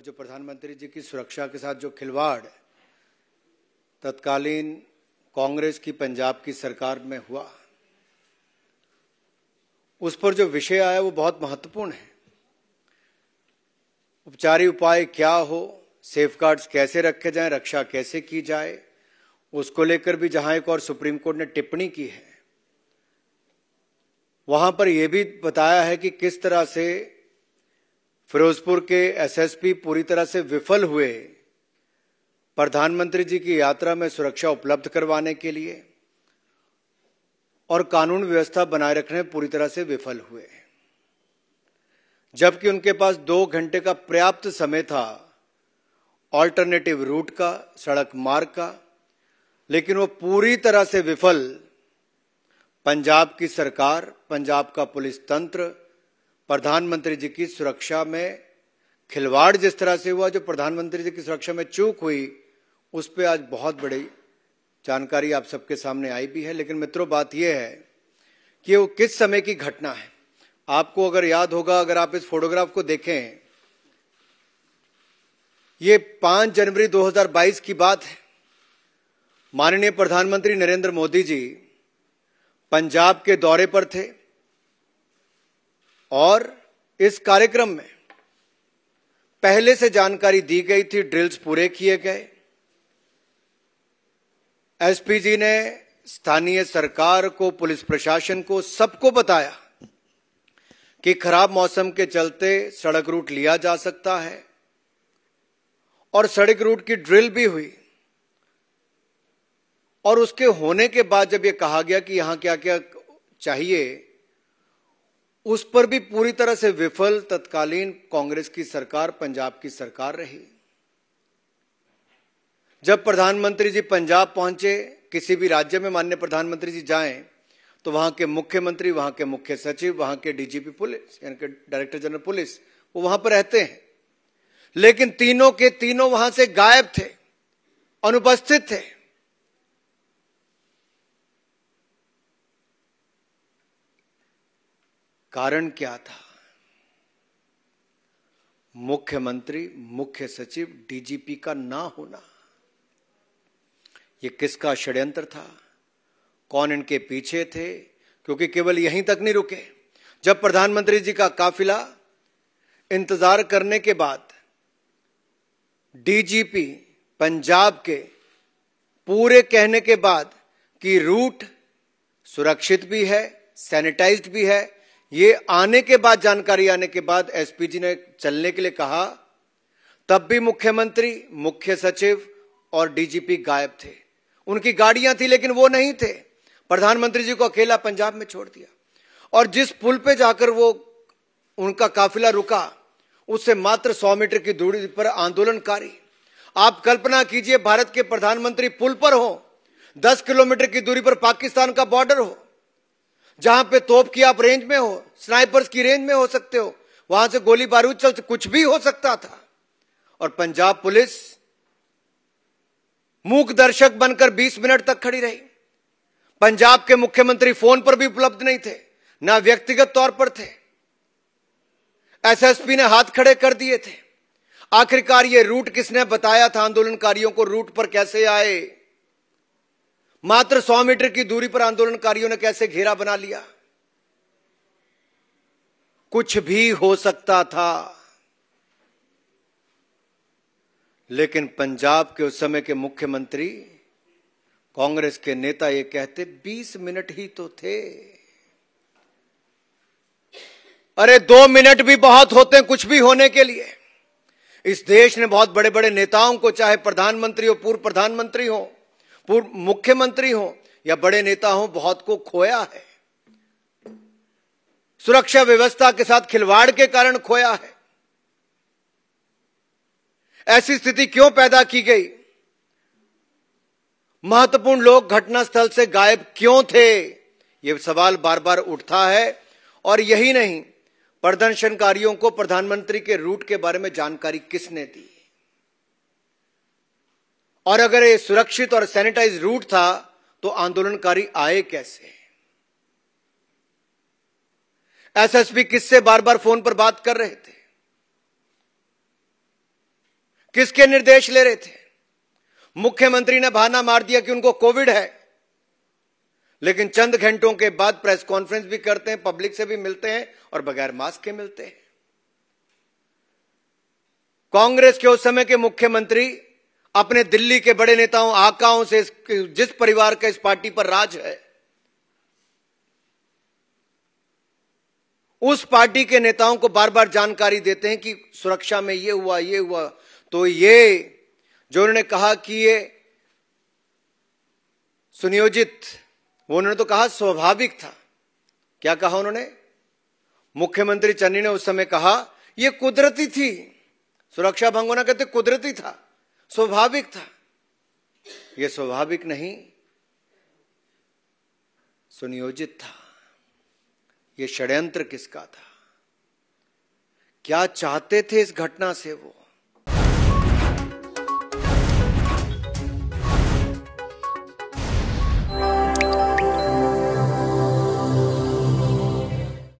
और जो प्रधानमंत्री जी की सुरक्षा के साथ जो खिलवाड़ तत्कालीन कांग्रेस की पंजाब की सरकार में हुआ उस पर जो विषय आया वो बहुत महत्वपूर्ण है उपचारी उपाय क्या हो सेफ कैसे रखे जाएं रक्षा कैसे की जाए उसको लेकर भी जहां एक और सुप्रीम कोर्ट ने टिप्पणी की है वहां पर यह भी बताया है कि किस तरह से फिरोजपुर के एसएसपी पूरी तरह से विफल हुए प्रधानमंत्री जी की यात्रा में सुरक्षा उपलब्ध करवाने के लिए और कानून व्यवस्था बनाए रखने में पूरी तरह से विफल हुए जबकि उनके पास दो घंटे का पर्याप्त समय था ऑल्टरनेटिव रूट का सड़क मार्ग का लेकिन वो पूरी तरह से विफल पंजाब की सरकार पंजाब का पुलिस तंत्र प्रधानमंत्री जी की सुरक्षा में खिलवाड़ जिस तरह से हुआ जो प्रधानमंत्री जी की सुरक्षा में चूक हुई उस पर आज बहुत बड़ी जानकारी आप सबके सामने आई भी है लेकिन मित्रों बात यह है कि वो किस समय की घटना है आपको अगर याद होगा अगर आप इस फोटोग्राफ को देखें ये 5 जनवरी 2022 की बात है माननीय प्रधानमंत्री नरेंद्र मोदी जी पंजाब के दौरे पर थे और इस कार्यक्रम में पहले से जानकारी दी गई थी ड्रिल्स पूरे किए गए एसपीजी ने स्थानीय सरकार को पुलिस प्रशासन को सबको बताया कि खराब मौसम के चलते सड़क रूट लिया जा सकता है और सड़क रूट की ड्रिल भी हुई और उसके होने के बाद जब यह कहा गया कि यहां क्या क्या चाहिए उस पर भी पूरी तरह से विफल तत्कालीन कांग्रेस की सरकार पंजाब की सरकार रही जब प्रधानमंत्री जी पंजाब पहुंचे किसी भी राज्य में माननीय प्रधानमंत्री जी जाएं तो वहां के मुख्यमंत्री वहां के मुख्य सचिव वहां के डीजीपी पुलिस यानी कि डायरेक्टर जनरल पुलिस वो वहां पर रहते हैं लेकिन तीनों के तीनों वहां से गायब थे अनुपस्थित थे कारण क्या था मुख्यमंत्री मुख्य सचिव डीजीपी का ना होना यह किसका षड्यंत्र था कौन इनके पीछे थे क्योंकि केवल यहीं तक नहीं रुके जब प्रधानमंत्री जी का काफिला इंतजार करने के बाद डीजीपी पंजाब के पूरे कहने के बाद कि रूट सुरक्षित भी है सैनिटाइज्ड भी है ये आने के बाद जानकारी आने के बाद एसपीजी ने चलने के लिए कहा तब भी मुख्यमंत्री मुख्य सचिव और डीजीपी गायब थे उनकी गाड़ियां थी लेकिन वो नहीं थे प्रधानमंत्री जी को अकेला पंजाब में छोड़ दिया और जिस पुल पे जाकर वो उनका काफिला रुका उससे मात्र 100 मीटर की दूरी पर आंदोलनकारी आप कल्पना कीजिए भारत के प्रधानमंत्री पुल पर हो 10 किलोमीटर की दूरी पर पाकिस्तान का बॉर्डर हो जहां पे तोप की आप रेंज में हो स्नाइपर्स की रेंज में हो सकते हो वहां से गोली बारूद चल कुछ भी हो सकता था और पंजाब पुलिस मूक दर्शक बनकर 20 मिनट तक खड़ी रही पंजाब के मुख्यमंत्री फोन पर भी उपलब्ध नहीं थे ना व्यक्तिगत तौर पर थे एसएसपी ने हाथ खड़े कर दिए थे आखिरकार ये रूट किसने बताया था आंदोलनकारियों को रूट पर कैसे आए मात्र 100 मीटर की दूरी पर आंदोलनकारियों ने कैसे घेरा बना लिया कुछ भी हो सकता था लेकिन पंजाब के उस समय के मुख्यमंत्री कांग्रेस के नेता ये कहते 20 मिनट ही तो थे अरे दो मिनट भी बहुत होते हैं कुछ भी होने के लिए इस देश ने बहुत बड़े बड़े नेताओं को चाहे प्रधानमंत्री हो पूर्व प्रधानमंत्री हो पूर्व मुख्यमंत्री हो या बड़े नेता हो बहुत को खोया है सुरक्षा व्यवस्था के साथ खिलवाड़ के कारण खोया है ऐसी स्थिति क्यों पैदा की गई महत्वपूर्ण लोग घटनास्थल से गायब क्यों थे यह सवाल बार बार उठता है और यही नहीं प्रदर्शनकारियों को प्रधानमंत्री के रूट के बारे में जानकारी किसने दी और अगर ये सुरक्षित और सैनिटाइज रूट था तो आंदोलनकारी आए कैसे एसएसपी किससे बार बार फोन पर बात कर रहे थे किसके निर्देश ले रहे थे मुख्यमंत्री ने बहाना मार दिया कि उनको कोविड है लेकिन चंद घंटों के बाद प्रेस कॉन्फ्रेंस भी करते हैं पब्लिक से भी मिलते हैं और बगैर मास्क के मिलते हैं कांग्रेस के उस समय के मुख्यमंत्री अपने दिल्ली के बड़े नेताओं आकाओं से जिस परिवार का इस पार्टी पर राज है उस पार्टी के नेताओं को बार बार जानकारी देते हैं कि सुरक्षा में ये हुआ ये हुआ तो ये जो उन्होंने कहा कि ये सुनियोजित वो उन्होंने तो कहा स्वाभाविक था क्या कहा उन्होंने मुख्यमंत्री चन्नी ने उस समय कहा यह कुदरती थी सुरक्षा भंग होना कहते कुदरती था स्वाभाविक था यह स्वाभाविक नहीं सुनियोजित था यह षड्यंत्र किसका था क्या चाहते थे इस घटना से वो